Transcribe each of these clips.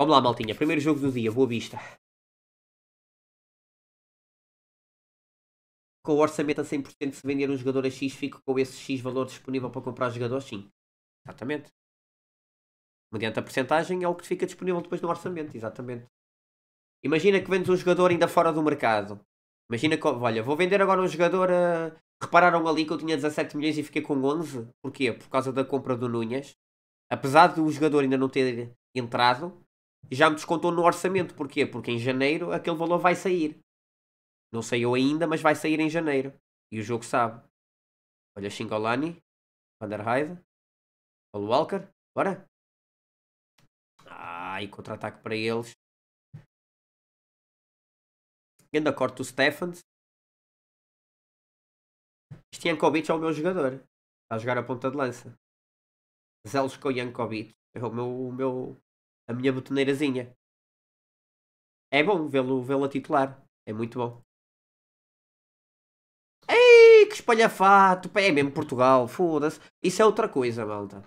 Vamos lá, maltinha. Primeiro jogo do dia, Boa Vista. Com o orçamento a 100%, se vender um jogador a X, fico com esse X valor disponível para comprar jogadores? Sim. Exatamente. Mediante a porcentagem é o que fica disponível depois no orçamento, exatamente. Imagina que vendes um jogador ainda fora do mercado. Imagina que, olha, vou vender agora um jogador a... Repararam ali que eu tinha 17 milhões e fiquei com 11. Porquê? Por causa da compra do Nunhas. Apesar do jogador ainda não ter entrado, e já me descontou no orçamento. Porquê? Porque em janeiro aquele valor vai sair. Não saiu ainda, mas vai sair em janeiro. E o jogo sabe. Olha Shingolani, Van der Heide, Paul Walker, bora. Ah, e contra-ataque para eles. ainda corto o Stephens. Este Jankovic é o meu jogador. Está a jogar a ponta de lança. Zelos com Jankovic. É o meu, o meu a minha botoneirazinha. É bom vê-lo vê, a titular. É muito bom. Ei, que espalhafato! É mesmo Portugal, foda-se. Isso é outra coisa, malta.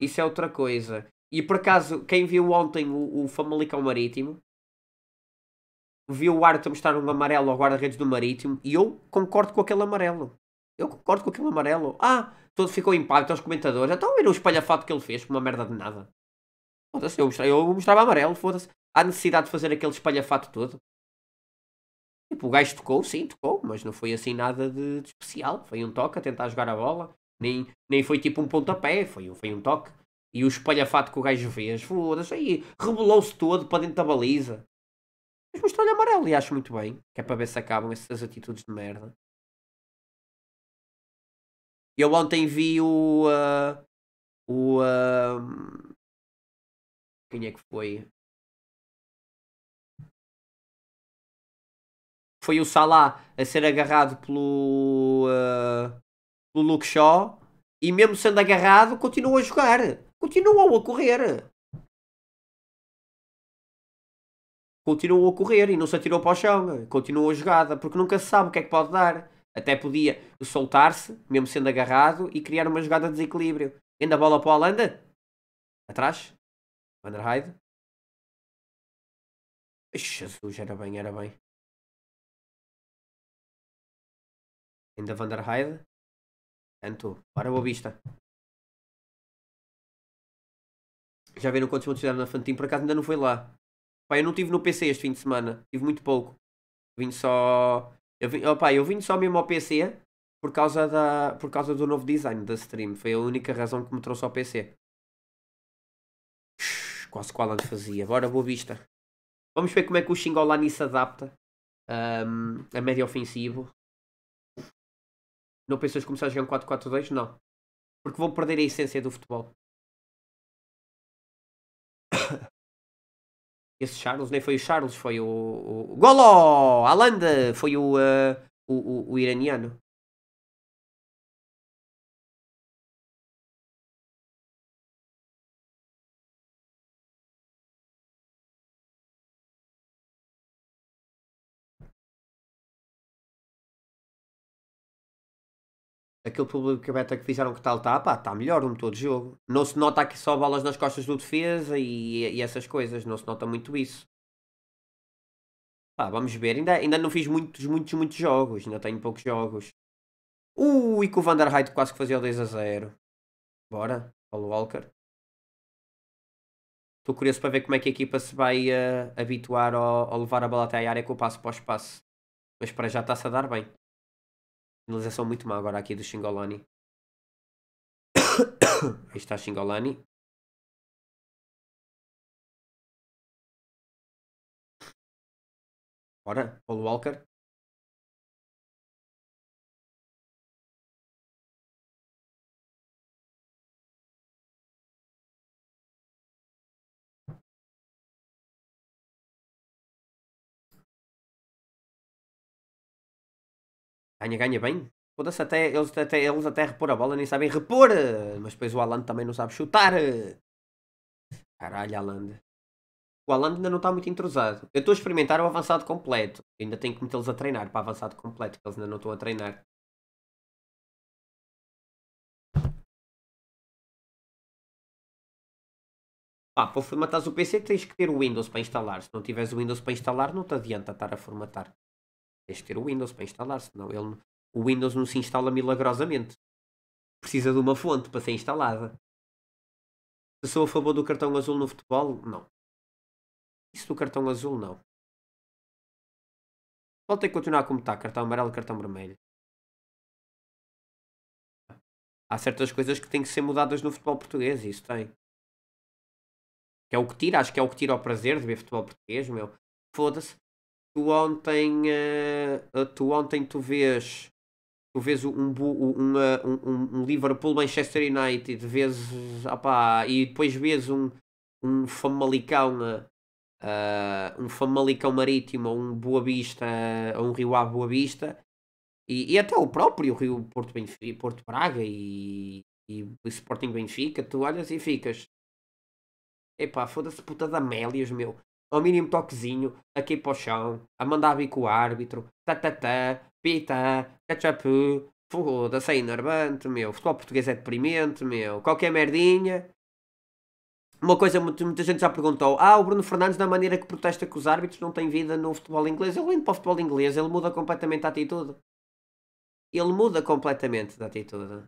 Isso é outra coisa. E por acaso, quem viu ontem o, o Famalicão Marítimo, viu o Arthur mostrar um amarelo ao guarda-redes do Marítimo e eu concordo com aquele amarelo. Eu concordo com aquele amarelo. Ah, todo ficou impacto aos comentadores. a ver o espalhafato que ele fez, uma merda de nada. Foda-se, eu, mostrei, eu mostrava amarelo, foda-se. Há necessidade de fazer aquele espalhafato todo. Tipo, o gajo tocou, sim, tocou, mas não foi assim nada de, de especial. Foi um toque a tentar jogar a bola. Nem, nem foi tipo um pontapé, foi, foi um toque. E o espalhafato que o gajo fez, foda-se, aí rebolou se todo para dentro da baliza. Mas mostrou-lhe amarelo e acho muito bem. Que é para ver se acabam essas atitudes de merda. Eu ontem vi o. Uh, o. Uh, quem é que foi? Foi o Salah a ser agarrado pelo, uh, pelo Luke Shaw e mesmo sendo agarrado continuou a jogar. Continuou a correr. Continuou a correr e não se atirou para o chão. Continuou a jogada porque nunca se sabe o que é que pode dar. Até podia soltar-se, mesmo sendo agarrado, e criar uma jogada de desequilíbrio. Ainda a bola para a Holanda. Atrás. Vanderhyde, der Heide. Jesus, era bem, era bem. Ainda Vanderhyde, der Heide. Anto, para boa vista. Já viram quantos pontos fizeram na Fantin? Por acaso ainda não foi lá. Pai, eu não estive no PC este fim de semana. Tive muito pouco. Vim só. Eu vim, opa, eu vim só mesmo ao PC por causa, da, por causa do novo design da stream. Foi a única razão que me trouxe ao PC quase a Squalland fazia. Bora, boa vista. Vamos ver como é que o Xingolani se adapta um, a médio ofensivo. Não pensas começar a jogar um 4-4-2? Não. Porque vão perder a essência do futebol. Esse Charles, nem foi o Charles, foi o. o... Golo! Alanda! Foi o, uh, o, o, o iraniano. aquele público que que fizeram que tal está, pá, está melhor no todo jogo. Não se nota aqui só bolas nas costas do defesa e, e essas coisas, não se nota muito isso. Pá, vamos ver, ainda, ainda não fiz muitos, muitos, muitos jogos, ainda tenho poucos jogos. e que o Van der Heide quase que fazia o 2 a 0. Bora, Paulo Walker. Estou curioso para ver como é que a equipa se vai uh, habituar ao, ao levar a bola até à área com o passo para o espaço. Mas para já está-se a dar bem finalização é muito má agora aqui do Xingolani. Aí está Xingolani. Bora, Paul Walker. ganha, ganha bem. Foda-se, até eles, até, eles até repor a bola nem sabem repor. Mas depois o Alan também não sabe chutar. Caralho, Alan. O Alan ainda não está muito entrosado. Eu estou a experimentar o avançado completo. Ainda tenho que metê-los a treinar para avançado completo, que eles ainda não estão a treinar. Pá, para formatar o PC tens que ter o Windows para instalar. Se não tiveres o Windows para instalar, não te adianta estar a formatar. Tens que ter o Windows para instalar, senão ele, o Windows não se instala milagrosamente. Precisa de uma fonte para ser instalada. Se sou a favor do cartão azul no futebol? Não. Isso do cartão azul, não. Pode ter que continuar como está: cartão amarelo, cartão vermelho. Há certas coisas que têm que ser mudadas no futebol português, isso tem. Que é o que tira, acho que é o que tira o prazer de ver futebol português, meu. Foda-se tu ontem, uh, tu, ontem tu vês tu vês um, um, eh, um, um, um Liverpool Manchester United, vês opá, e depois vês um, um Famalicão uh, um Famalicão Marítimo um Boa Vista ou um Rio Ave Boa Vista e, e, até o próprio Rio Porto, Benfica, Porto Braga e, e Sporting Benfica, tu olhas e ficas epá, foda-se puta da Amélias, meu ao mínimo toquezinho, aqui para o chão, a mandar bico o árbitro, tatatá, tá, tá, pita, cachapu, foda-se, é enervante, meu, o futebol português é deprimente, meu, qualquer merdinha. Uma coisa, muita gente já perguntou, ah, o Bruno Fernandes, da maneira que protesta com os árbitros, não tem vida no futebol inglês. Ele indo para o futebol inglês, ele muda completamente a atitude. Ele muda completamente a atitude.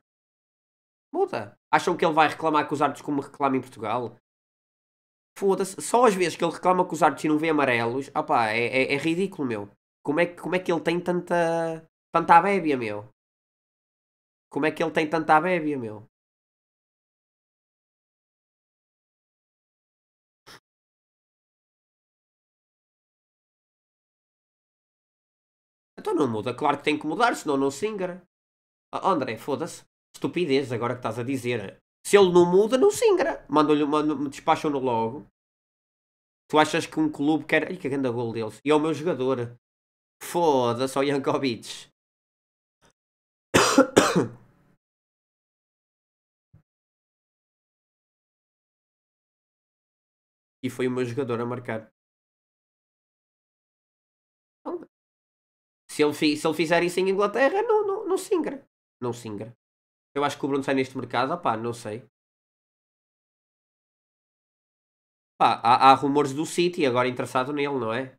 Muda. Acham que ele vai reclamar com os árbitros como reclama em Portugal? Foda-se, só as vezes que ele reclama que os árbitros não vê amarelos, opá, é, é, é, ridículo, meu. Como é, que, como é que ele tem tanta. tanta abébia, meu? Como é que ele tem tanta abébia, meu? Então não muda, claro que tem que mudar, senão não se ingra. André, foda-se. Estupidez agora que estás a dizer. Se ele não muda, não singra. Mandam-lhe, mandam, despacham-no logo. Tu achas que um clube quer. Ai, que grande gol deles. E é o meu jogador. Foda-se, ao Jankovic. e foi o meu jogador a marcar. Então, se ele, se ele fizer isso em Inglaterra, não, não, não singra. Não singra. Eu acho que o Bruno sai neste mercado, opá, não sei. há, há rumores do City agora interessado nele, não é?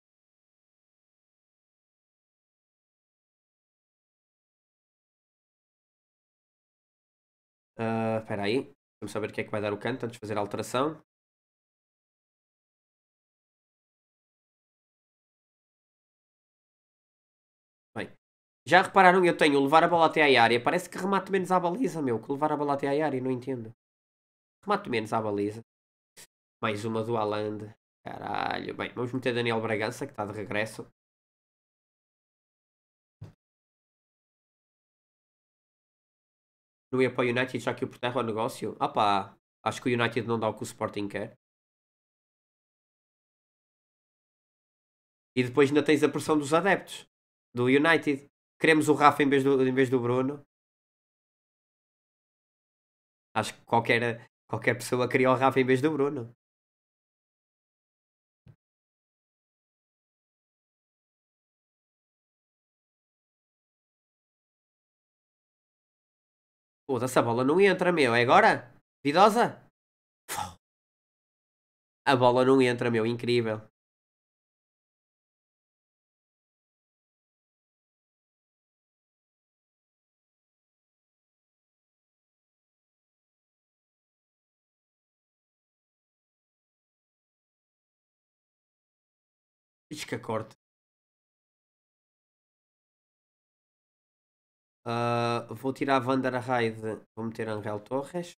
Ah, espera uh, aí, vamos saber o que é que vai dar o canto antes de fazer a alteração. Já repararam, eu tenho levar a bola até à área. Parece que remato menos à baliza, meu. Que levar a bola até à área, não entendo. Remato menos à baliza. Mais uma do Haaland. Caralho. Bem, vamos meter Daniel Bragança, que está de regresso. Não ia para o United, já que o por é o negócio. Opa, acho que o United não dá o que o Sporting quer. E depois ainda tens a pressão dos adeptos do United. Queremos o Rafa em vez do, em vez do Bruno. Acho que qualquer, qualquer pessoa queria o Rafa em vez do Bruno. Pô, essa bola não entra, meu. É agora? Vidosa? A bola não entra, meu. Incrível. Pisca-corte. Uh, ah, vou tirar a Raid, vou meter Angel Torres.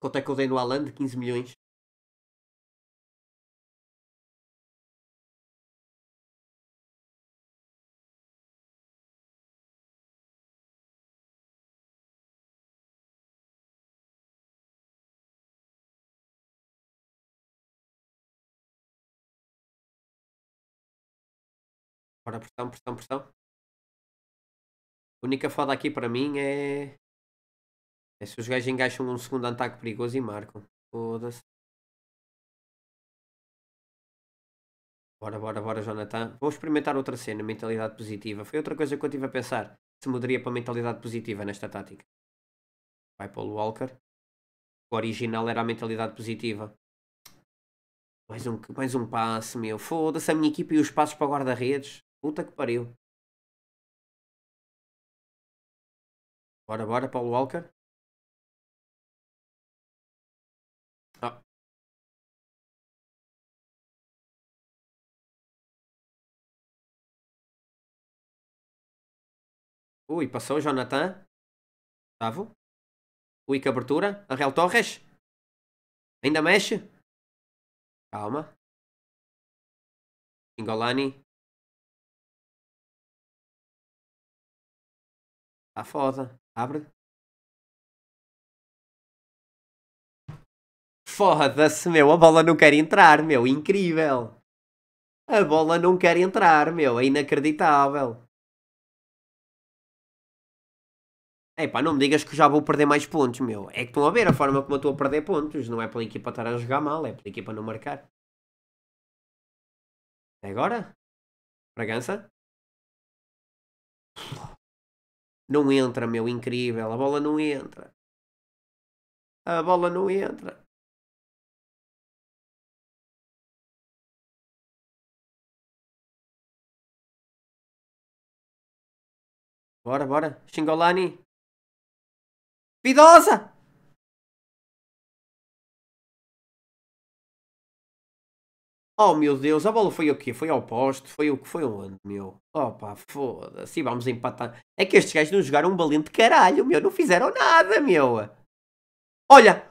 Quanto é que eu dei no Alan? 15 milhões. bora pressão, pressão, pressão. A única foda aqui para mim é. É se os gajos engaixam um segundo ataque perigoso e marcam. Foda-se. Bora, bora, bora, Jonathan. Vou experimentar outra cena, mentalidade positiva. Foi outra coisa que eu estive a pensar. Se mudaria para mentalidade positiva nesta tática. Vai para o Walker. O original era a mentalidade positiva. Mais um, mais um passe, meu. Foda-se a minha equipa e os passos para guarda-redes. Puta que pariu. Bora, bora, Paulo Walker. Ah. Ui, passou Jonathan. Gustavo. Ui, que abertura. Arrel Torres. Ainda mexe. Calma. Ingolani. Tá foda. Abre. Foda-se, meu. A bola não quer entrar, meu. Incrível. A bola não quer entrar, meu. É inacreditável. Epá, não me digas que já vou perder mais pontos, meu. É que estão a ver a forma como eu estou a perder pontos. Não é pela equipa estar a jogar mal, é pela equipa não marcar. Agora? Bragança? Não entra, meu, incrível. A bola não entra. A bola não entra. Bora, bora. Xingolani. Vidosa! Oh meu Deus, a bola foi o quê? Foi ao poste? Foi o que foi onde, meu? Opa, foda-se, vamos empatar. É que estes gajos não jogaram um valente caralho, meu. Não fizeram nada, meu. Olha!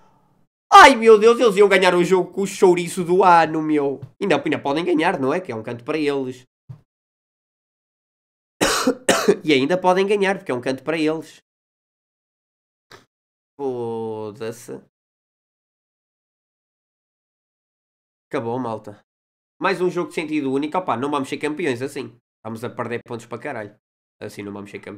Ai meu Deus, eles iam ganhar o jogo com o chouriço do ano, meu. Ainda, ainda podem ganhar, não é? Que é um canto para eles. e ainda podem ganhar, porque é um canto para eles. Foda-se. Acabou, malta mais um jogo de sentido único, opá, não vamos ser campeões assim. Estamos a perder pontos para caralho. Assim não vamos ser campeões.